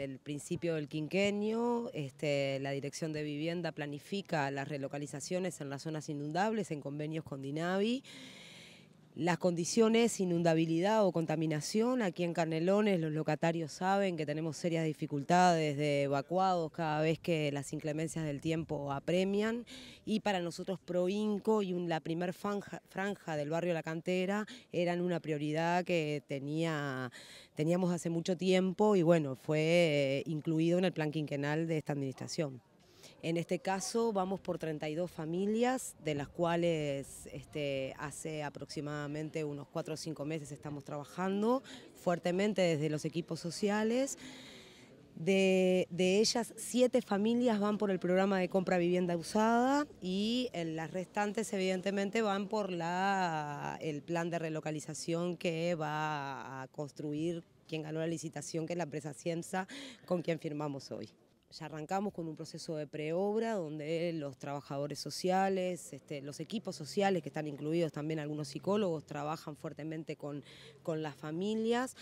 el principio del quinquenio, este, la Dirección de Vivienda planifica las relocalizaciones en las zonas inundables en convenios con DINAVI las condiciones, inundabilidad o contaminación. Aquí en Canelones los locatarios saben que tenemos serias dificultades de evacuados cada vez que las inclemencias del tiempo apremian y para nosotros Proinco y la primer franja, del barrio La Cantera eran una prioridad que teníamos hace mucho tiempo y bueno, fue eh, incluido en el plan quinquenal de esta administración. En este caso vamos por 32 familias, de las cuales este, hace aproximadamente unos 4 o 5 meses estamos trabajando fuertemente desde los equipos sociales. De, ellas, siete familias van por el programa de compra vivienda usada y las restantes, evidentemente, van por la, el plan de relocalización que va a construir quien ganó la licitación, que es la empresa Cienza, con quien firmamos hoy ya arrancamos con un proceso de preobra donde los trabajadores sociales, este, los equipos sociales que están incluidos también algunos psicólogos, trabajan fuertemente con, con las familias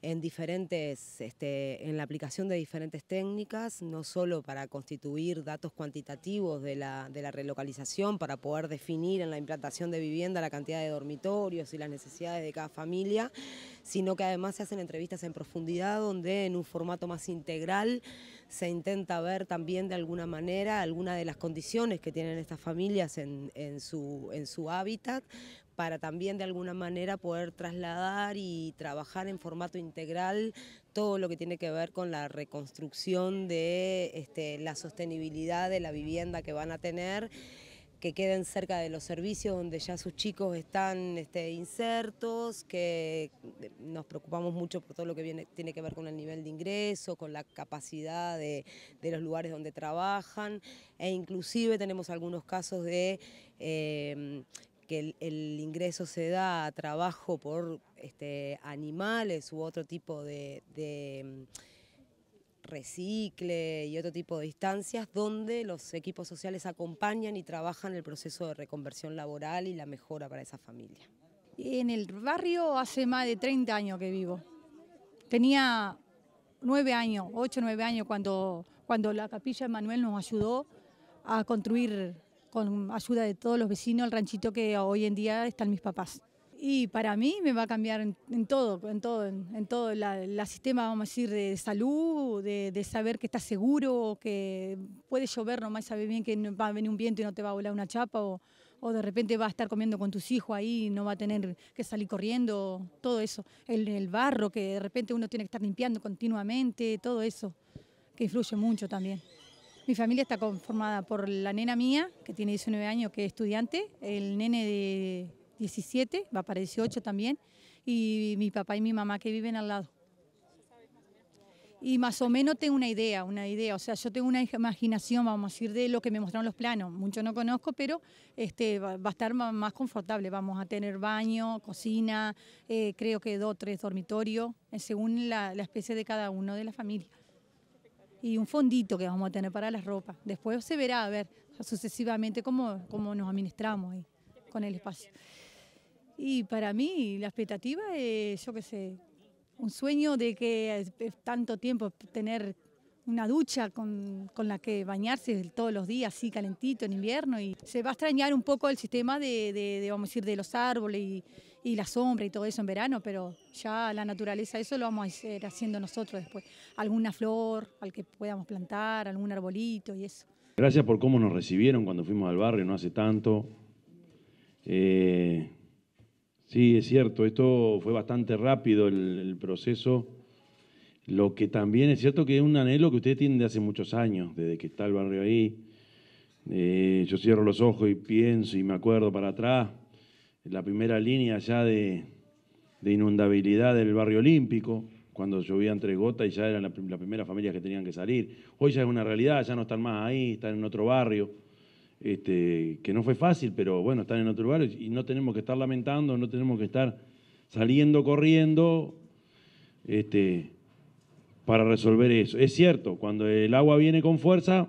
en diferentes, este, en la aplicación de diferentes técnicas, no solo para constituir datos cuantitativos de la, de la relocalización, para poder definir en la implantación de vivienda la cantidad de dormitorios y las necesidades de cada familia, sino que además se hacen entrevistas en profundidad donde en un formato más integral se intenta ver también de alguna manera algunas de las condiciones que tienen estas familias en, su, en su hábitat para también de alguna manera poder trasladar y trabajar en formato integral todo lo que tiene que ver con la reconstrucción de este, la sostenibilidad de la vivienda que van a tener que queden cerca de los servicios donde ya sus chicos están este, insertos, que eh, nos preocupamos mucho por todo lo que tiene que ver con el nivel de ingreso, con la capacidad de, los lugares donde trabajan e inclusive tenemos algunos casos de... Em, que el, ingreso se da a trabajo por este, animales u otro tipo de em, recicle y otro tipo de instancias donde los equipos sociales acompañan y trabajan el proceso de reconversión laboral y la mejora para esa familia. En el barrio hace más de 30 años que vivo. Tenía 9 años, 8, 9 años cuando, cuando la capilla de Manuel nos ayudó a construir con ayuda de todos los vecinos el ranchito que hoy en día están mis papás. Y para mí me va a cambiar en, todo, en todo, en, todo el sistema, vamos a decir, de salud, de, saber que estás seguro, que puede llover nomás, sabe bien que va a venir un viento y no te va a volar una chapa, o, o de repente va a estar comiendo con tus hijos ahí y no va a tener que salir corriendo, todo eso. El, el barro que de repente uno tiene que estar limpiando continuamente, todo eso, que influye mucho también. Mi familia está conformada por la nena mía, que tiene 19 años, que es estudiante, el nene de 17, va para 18 también, y mi papá y mi mamá que viven al lado. Y más o menos tengo una idea, una idea, o sea, yo tengo una imaginación, vamos a decir, de lo que me mostraron los planos. Mucho no conozco, pero este, va, a estar más confortable. Vamos a tener baño, cocina, eh, creo que dos, tres dormitorios, eh, según la, especie de cada uno de la familia y un fondito que vamos a tener para las ropa. Después se verá, a ver, sucesivamente cómo, cómo nos administramos ahí con el espacio. Y para mí la expectativa es, yo qué sé, un sueño de que tanto tiempo tener una ducha con, la que bañarse todos los días, así calentito en invierno. Y se va a extrañar un poco el sistema de, vamos a decir, de los árboles y, y, la sombra y todo eso en verano, pero ya la naturaleza, eso lo vamos a ir haciendo nosotros después. Alguna flor al que podamos plantar, algún arbolito y eso. Gracias por cómo nos recibieron cuando fuimos al barrio no hace tanto. Eh Sí, es cierto, esto fue bastante rápido el, proceso. Lo que también es cierto que es un anhelo que ustedes tienen de hace muchos años, desde que está el barrio ahí. Eh, yo cierro los ojos y pienso y me acuerdo para atrás, la primera línea ya de, inundabilidad del barrio olímpico, cuando llovía entre gotas y ya eran las la primeras familias que tenían que salir. Hoy ya es una realidad, ya no están más ahí, están en otro barrio. Este, que no fue fácil, pero bueno, están en otro lugar y no tenemos que estar lamentando, no tenemos que estar saliendo corriendo este, para resolver eso. Es cierto, cuando el agua viene con fuerza,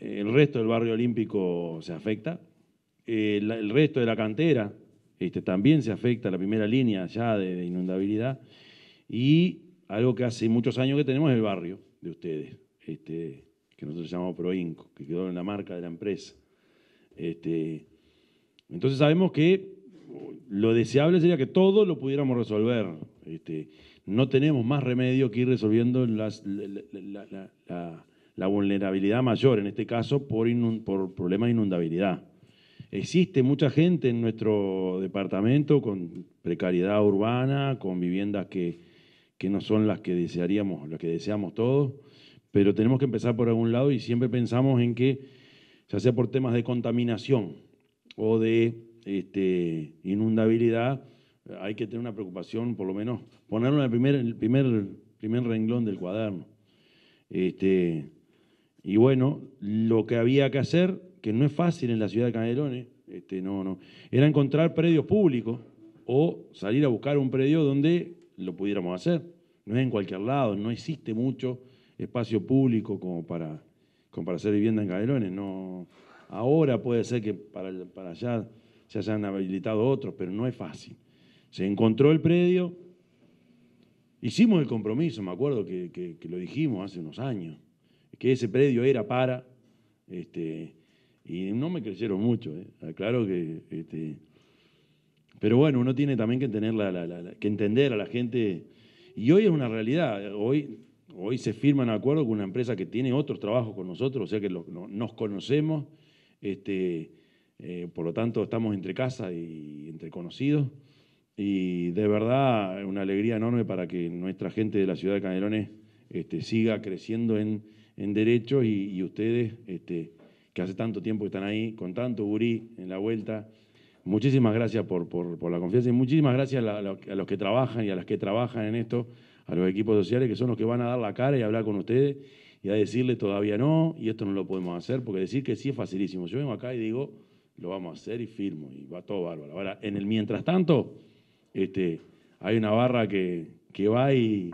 el resto del barrio olímpico se afecta, el, resto de la cantera este, también se afecta, la primera línea ya de, inundabilidad, y algo que hace muchos años que tenemos es el barrio de ustedes. Este, que nosotros llamamos Proinco, que quedó en la marca de la empresa. Este, entonces sabemos que lo deseable sería que todo lo pudiéramos resolver. Este, no tenemos más remedio que ir resolviendo la, vulnerabilidad mayor, en este caso por, por problemas de inundabilidad. Existe mucha gente en nuestro departamento con precariedad urbana, con viviendas que, que no son las que desearíamos, las que deseamos todos pero tenemos que empezar por algún lado y siempre pensamos en que, ya sea por temas de contaminación o de este, inundabilidad, hay que tener una preocupación, por lo menos ponerlo en el primer, primer, primer renglón del cuaderno. Este, y bueno, lo que había que hacer, que no es fácil en la ciudad de Canelones, este, no, no, era encontrar predios públicos o salir a buscar un predio donde lo pudiéramos hacer. No es en cualquier lado, no existe mucho espacio público como para, para hacer vivienda en galerones No, ahora puede ser que para, allá se hayan habilitado otros, pero no es fácil. Se encontró el predio, hicimos el compromiso, me acuerdo que, lo dijimos hace unos años, que ese predio era para, este, y no me creyeron mucho, ¿eh? aclaro que... Este, pero bueno, uno tiene también que, tener que entender a la gente. Y hoy es una realidad. Hoy hoy se firma un acuerdo con una empresa que tiene otros trabajo con nosotros, o sea que nos conocemos, este, eh, por lo tanto estamos entre casa y entre conocidos. Y de verdad, una alegría enorme para que nuestra gente de la ciudad de Canelones este, siga creciendo en, derechos y, ustedes, este, que hace tanto tiempo que están ahí, con tanto gurí en la vuelta. Muchísimas gracias por, la confianza y muchísimas gracias a, a los que trabajan y a las que trabajan en esto a los equipos sociales que son los que van a dar la cara y hablar con ustedes y a decirle todavía no y esto no lo podemos hacer, porque decir que sí es facilísimo. Yo vengo acá y digo, lo vamos a hacer y firmo y va todo bárbaro. Ahora, en el mientras tanto, este, hay una barra que, que va y,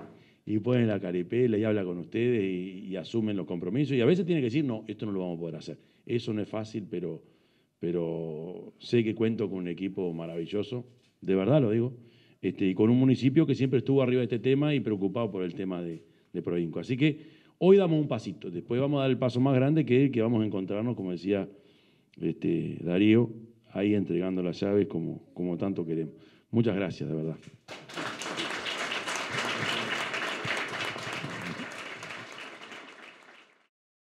y pone la caripela y habla con ustedes y, y, asumen los compromisos y a veces tiene que decir, no, esto no lo vamos a poder hacer. Eso no es fácil, pero, pero sé que cuento con un equipo maravilloso, de verdad lo digo este, con un municipio que siempre estuvo arriba de este tema y preocupado por el tema de, Provinco. Así que hoy damos un pasito, después vamos a dar el paso más grande que es el que vamos a encontrarnos, como decía este, Darío, ahí entregando las llaves como, como tanto queremos. Muchas gracias, de verdad.